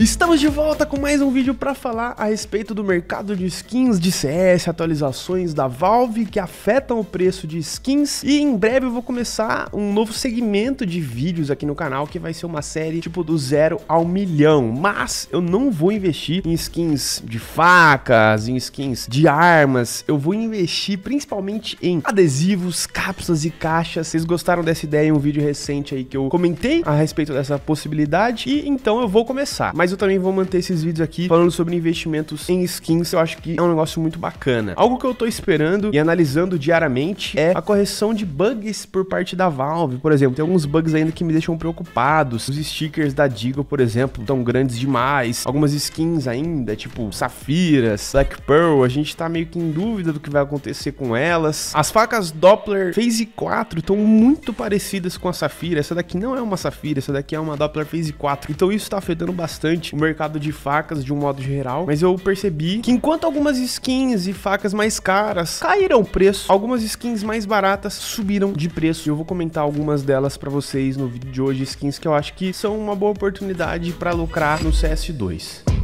Estamos de volta com mais um vídeo para falar a respeito do mercado de skins de CS, atualizações da Valve que afetam o preço de skins e em breve eu vou começar um novo segmento de vídeos aqui no canal que vai ser uma série tipo do zero ao milhão, mas eu não vou investir em skins de facas, em skins de armas, eu vou investir principalmente em adesivos, cápsulas e caixas. Vocês gostaram dessa ideia em um vídeo recente aí que eu comentei a respeito dessa possibilidade e então eu vou começar. Mas mas eu também vou manter esses vídeos aqui falando sobre investimentos em skins, eu acho que é um negócio muito bacana. Algo que eu tô esperando e analisando diariamente é a correção de bugs por parte da Valve, por exemplo, tem alguns bugs ainda que me deixam preocupados. Os stickers da Digo, por exemplo, estão grandes demais. Algumas skins ainda, tipo Safira, Black Pearl, a gente tá meio que em dúvida do que vai acontecer com elas. As facas Doppler Phase 4 estão muito parecidas com a Safira. Essa daqui não é uma Safira, essa daqui é uma Doppler Phase 4. Então isso tá afetando bastante bastante o mercado de facas de um modo geral, mas eu percebi que enquanto algumas skins e facas mais caras caíram o preço, algumas skins mais baratas subiram de preço. Eu vou comentar algumas delas para vocês no vídeo de hoje, skins que eu acho que são uma boa oportunidade para lucrar no CS2.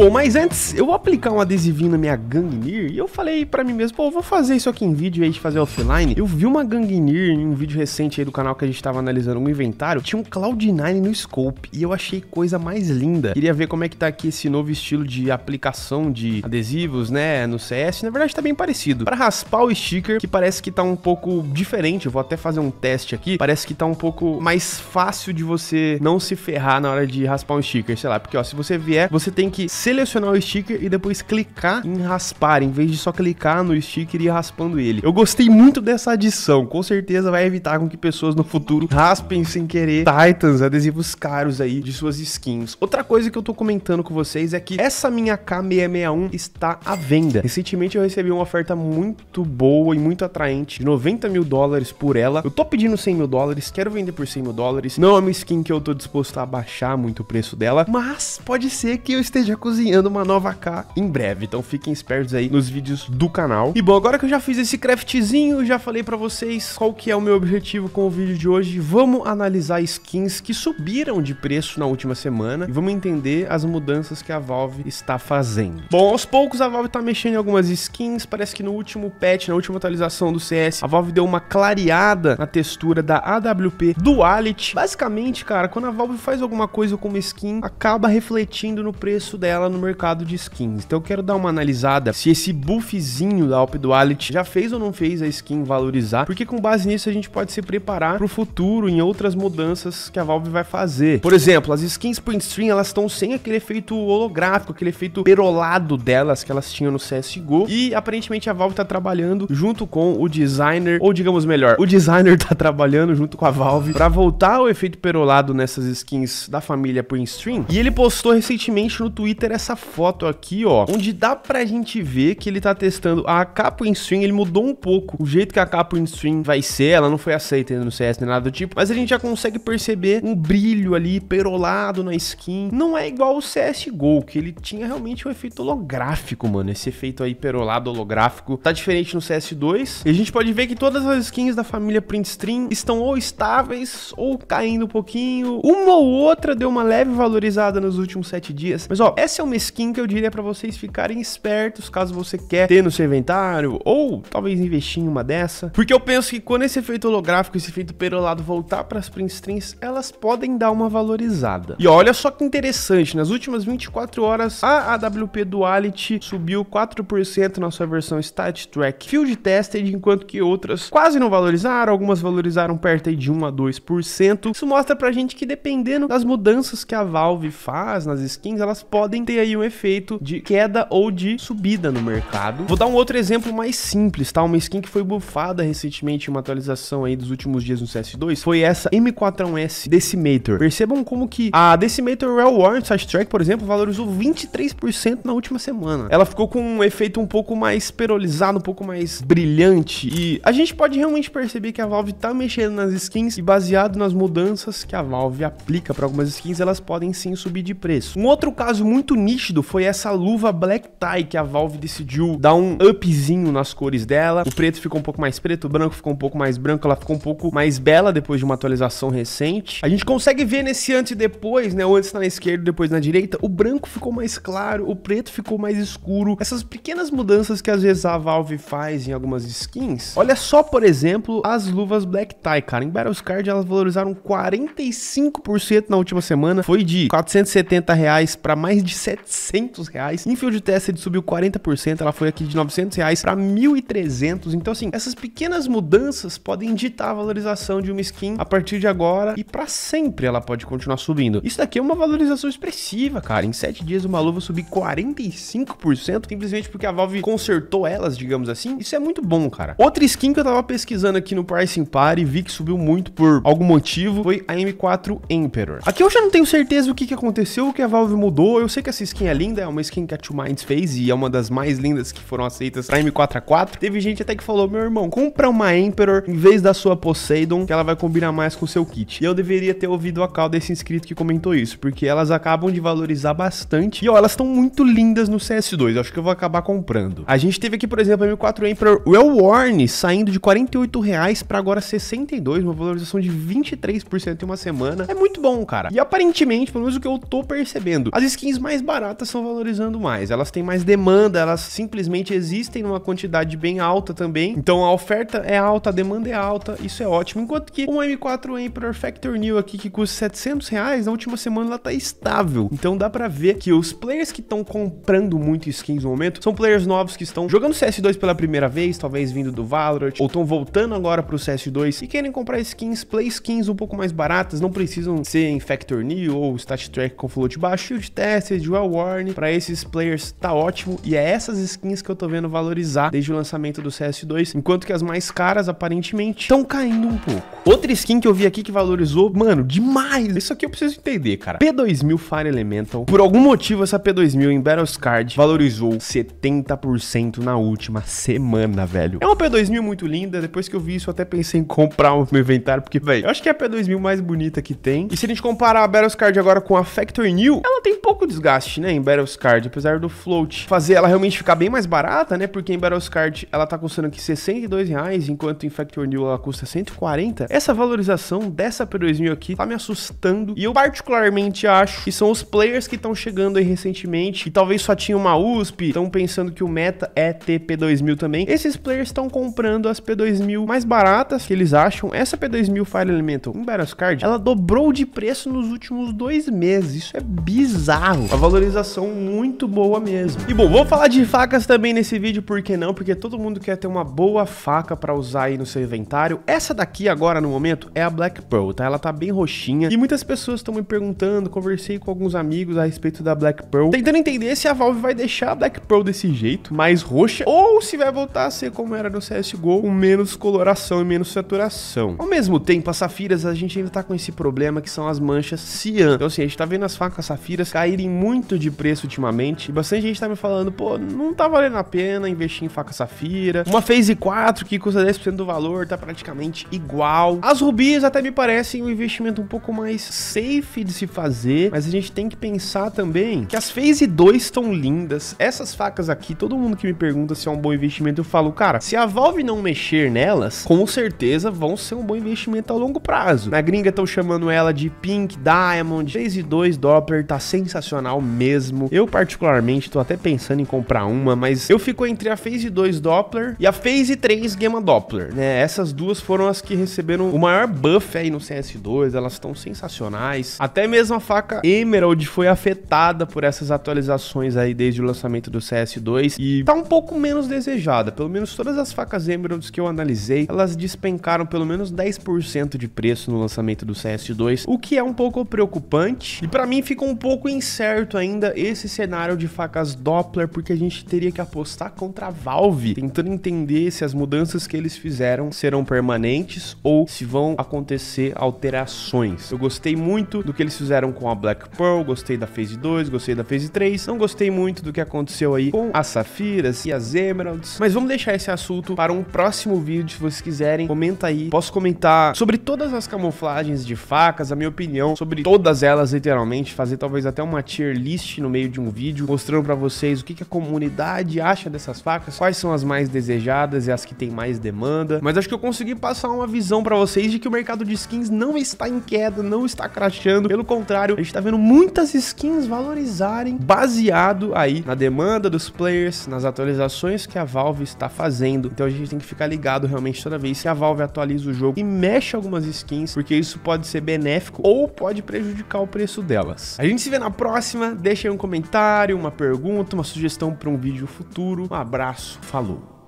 Bom, mas antes eu vou aplicar um adesivinho na minha Gangnir e eu falei para mim mesmo, pô, eu vou fazer isso aqui em vídeo aí de fazer offline. Eu vi uma Gangnir em um vídeo recente aí do canal que a gente tava analisando um inventário, tinha um Cloud9 no scope e eu achei coisa mais linda. Queria ver como é que tá aqui esse novo estilo de aplicação de adesivos, né, no CS. Na verdade tá bem parecido. Para raspar o sticker, que parece que tá um pouco diferente, eu vou até fazer um teste aqui, parece que tá um pouco mais fácil de você não se ferrar na hora de raspar um sticker, sei lá, porque ó, se você vier, você tem que ser selecionar o sticker e depois clicar em raspar, em vez de só clicar no sticker e ir raspando ele. Eu gostei muito dessa adição, com certeza vai evitar com que pessoas no futuro raspem sem querer Titans, adesivos caros aí de suas skins. Outra coisa que eu tô comentando com vocês é que essa minha K661 está à venda. Recentemente eu recebi uma oferta muito boa e muito atraente de 90 mil dólares por ela. Eu tô pedindo 100 mil dólares, quero vender por 100 mil dólares. Não é uma skin que eu tô disposto a baixar muito o preço dela, mas pode ser que eu esteja cozinhando cozinhando uma nova K em breve. Então fiquem espertos aí nos vídeos do canal. E bom, agora que eu já fiz esse craftzinho, já falei pra vocês qual que é o meu objetivo com o vídeo de hoje, vamos analisar skins que subiram de preço na última semana e vamos entender as mudanças que a Valve está fazendo. Bom, aos poucos a Valve tá mexendo em algumas skins, parece que no último patch, na última atualização do CS, a Valve deu uma clareada na textura da AWP Duality. Basicamente, cara, quando a Valve faz alguma coisa com uma skin, acaba refletindo no preço dela ela no mercado de skins. Então eu quero dar uma analisada se esse buffzinho da Alp Duality já fez ou não fez a skin valorizar, porque com base nisso a gente pode se preparar para o futuro em outras mudanças que a Valve vai fazer. Por exemplo, as skins print stream, elas estão sem aquele efeito holográfico, aquele efeito perolado delas que elas tinham no CSGO, e aparentemente a Valve está trabalhando junto com o designer, ou digamos melhor, o designer está trabalhando junto com a Valve para voltar o efeito perolado nessas skins da família print stream, e ele postou recentemente no Twitter essa foto aqui, ó, onde dá pra gente ver que ele tá testando a capa em swing, ele mudou um pouco o jeito que a capa em swing vai ser, ela não foi aceita no CS nem nada do tipo, mas a gente já consegue perceber um brilho ali, perolado na skin, não é igual o CSGO, que ele tinha realmente um efeito holográfico, mano, esse efeito aí perolado, holográfico, tá diferente no CS2, e a gente pode ver que todas as skins da família print string estão ou estáveis, ou caindo um pouquinho, uma ou outra deu uma leve valorizada nos últimos sete dias, mas ó, essa é uma skin que eu diria para vocês ficarem espertos caso você quer ter no seu inventário ou talvez investir em uma dessa, porque eu penso que quando esse efeito holográfico, esse efeito perolado voltar para as print strings, elas podem dar uma valorizada. E olha só que interessante, nas últimas 24 horas a AWP Duality subiu 4% na sua versão Stat Track Field Tested, enquanto que outras quase não valorizaram, algumas valorizaram perto de 1 a 2%. Isso mostra pra gente que dependendo das mudanças que a Valve faz nas skins, elas podem ter aí um efeito de queda ou de subida no mercado. Vou dar um outro exemplo mais simples, tá? Uma skin que foi bufada recentemente em uma atualização aí dos últimos dias no CS2 foi essa M41S Decimator. Percebam como que a Decimator Real Warrant Side Track, por exemplo, valorizou 23% na última semana. Ela ficou com um efeito um pouco mais perolizado, um pouco mais brilhante e a gente pode realmente perceber que a Valve tá mexendo nas skins e baseado nas mudanças que a Valve aplica para algumas skins, elas podem sim subir de preço. Um outro caso muito nítido foi essa luva black tie que a Valve decidiu dar um upzinho nas cores dela. O preto ficou um pouco mais preto, o branco ficou um pouco mais branco, ela ficou um pouco mais bela depois de uma atualização recente. A gente consegue ver nesse antes e depois, né? O antes na esquerda, depois na direita, o branco ficou mais claro, o preto ficou mais escuro. Essas pequenas mudanças que às vezes a Valve faz em algumas skins. Olha só, por exemplo, as luvas black tie, cara. Em Battles Card elas valorizaram 45% na última semana. Foi de 470 reais para mais de 70 700 reais. Em de teste subiu 40%, ela foi aqui de 900 reais para 1.300. Então assim, essas pequenas mudanças podem ditar a valorização de uma skin a partir de agora e para sempre ela pode continuar subindo. Isso daqui é uma valorização expressiva, cara. Em 7 dias uma luva subir 45%, simplesmente porque a Valve consertou elas, digamos assim. Isso é muito bom, cara. Outra skin que eu tava pesquisando aqui no Pricing Party e vi que subiu muito por algum motivo foi a M4 Emperor. Aqui eu já não tenho certeza o que, que aconteceu, o que a Valve mudou. Eu sei que a assim, essa skin é linda, é uma skin que a Two Minds fez e é uma das mais lindas que foram aceitas na M4A4. Teve gente até que falou, meu irmão, compra uma Emperor em vez da sua Poseidon, que ela vai combinar mais com o seu kit. E eu deveria ter ouvido a cal desse inscrito que comentou isso, porque elas acabam de valorizar bastante. E, ó, elas estão muito lindas no CS2, eu acho que eu vou acabar comprando. A gente teve aqui, por exemplo, a M4 Emperor Well-Worn saindo de 48 reais para agora 62, uma valorização de 23% em uma semana. É muito bom, cara. E aparentemente, pelo menos o que eu tô percebendo, as skins mais baratas estão valorizando mais. Elas têm mais demanda, elas simplesmente existem numa quantidade bem alta também. Então a oferta é alta, a demanda é alta, isso é ótimo. Enquanto que uma M4 Emperor Factor New aqui que custa 700 reais, na última semana ela tá estável. Então dá para ver que os players que estão comprando muito skins no momento são players novos que estão jogando CS2 pela primeira vez, talvez vindo do Valorant, ou estão voltando agora pro CS2 e querem comprar skins, play skins um pouco mais baratas, não precisam ser em Factor New ou Stat Track com float baixo, de testes, Visual Warning, para esses players tá ótimo e é essas skins que eu tô vendo valorizar desde o lançamento do CS2, enquanto que as mais caras aparentemente estão caindo um pouco. Outra skin que eu vi aqui que valorizou, mano, demais. Isso aqui eu preciso entender, cara. P2000 Fire Elemental. Por algum motivo essa P2000 em Battles Card valorizou 70% na última semana, velho. É uma P2000 muito linda, depois que eu vi isso eu até pensei em comprar um meu inventário, porque, velho, eu acho que é a P2000 mais bonita que tem. E se a gente comparar a Battles Card agora com a Factory New, ela tem pouco desgaste né, em Battles Card, apesar do float fazer ela realmente ficar bem mais barata, né, porque em Battles Card ela tá custando aqui 62 reais, enquanto em Factor New ela custa 140. Essa valorização dessa P2000 aqui tá me assustando e eu particularmente acho que são os players que estão chegando aí recentemente e talvez só tinha uma USP, estão pensando que o meta é ter P2000 também. Esses players estão comprando as P2000 mais baratas que eles acham. Essa P2000 Fire Elemental em Battles Card, ela dobrou de preço nos últimos dois meses. Isso é bizarro. A valorização muito boa mesmo. E bom, vou falar de facas também nesse vídeo, por que não? Porque todo mundo quer ter uma boa faca para usar aí no seu inventário. Essa daqui agora no momento é a Black Pearl, tá? Ela tá bem roxinha e muitas pessoas estão me perguntando, conversei com alguns amigos a respeito da Black Pearl, tentando entender se a Valve vai deixar a Black Pearl desse jeito, mais roxa, ou se vai voltar a ser como era no CSGO, com menos coloração e menos saturação. Ao mesmo tempo, as safiras a gente ainda tá com esse problema que são as manchas cian. Então assim, a gente tá vendo as facas safiras caírem muito muito de preço ultimamente. E bastante gente tá me falando, pô, não tá valendo a pena investir em faca safira. Uma Phase 4 que custa 10% do valor, tá praticamente igual. As rubis até me parecem um investimento um pouco mais safe de se fazer, mas a gente tem que pensar também que as Phase 2 estão lindas. Essas facas aqui, todo mundo que me pergunta se é um bom investimento, eu falo, cara, se a Valve não mexer nelas, com certeza vão ser um bom investimento a longo prazo. Na gringa estão chamando ela de Pink Diamond, Phase 2 Doppler, tá sensacional mesmo. Eu, particularmente, tô até pensando em comprar uma, mas eu fico entre a Phase 2 Doppler e a Phase 3 Gamma Doppler, né? Essas duas foram as que receberam o maior buff aí no CS2, elas estão sensacionais. Até mesmo a faca Emerald foi afetada por essas atualizações aí desde o lançamento do CS2 e tá um pouco menos desejada. Pelo menos todas as facas Emeralds que eu analisei, elas despencaram pelo menos 10% de preço no lançamento do CS2, o que é um pouco preocupante e para mim ficou um pouco incerto ainda esse cenário de facas Doppler, porque a gente teria que apostar contra a Valve, tentando entender se as mudanças que eles fizeram serão permanentes ou se vão acontecer alterações. Eu gostei muito do que eles fizeram com a Black Pearl, gostei da Phase 2, gostei da Phase 3, não gostei muito do que aconteceu aí com as Safiras e as Emeralds, mas vamos deixar esse assunto para um próximo vídeo, se vocês quiserem, comenta aí, posso comentar sobre todas as camuflagens de facas, a minha opinião sobre todas elas literalmente, fazer talvez até uma tier list playlist no meio de um vídeo mostrando para vocês o que, que a comunidade acha dessas facas, quais são as mais desejadas e as que tem mais demanda. Mas acho que eu consegui passar uma visão para vocês de que o mercado de skins não está em queda, não está crachando. Pelo contrário, a gente tá vendo muitas skins valorizarem baseado aí na demanda dos players, nas atualizações que a Valve está fazendo. Então a gente tem que ficar ligado realmente toda vez que a Valve atualiza o jogo e mexe algumas skins, porque isso pode ser benéfico ou pode prejudicar o preço delas. A gente se vê na próxima deixa aí um comentário, uma pergunta, uma sugestão para um vídeo futuro. Um abraço, falou!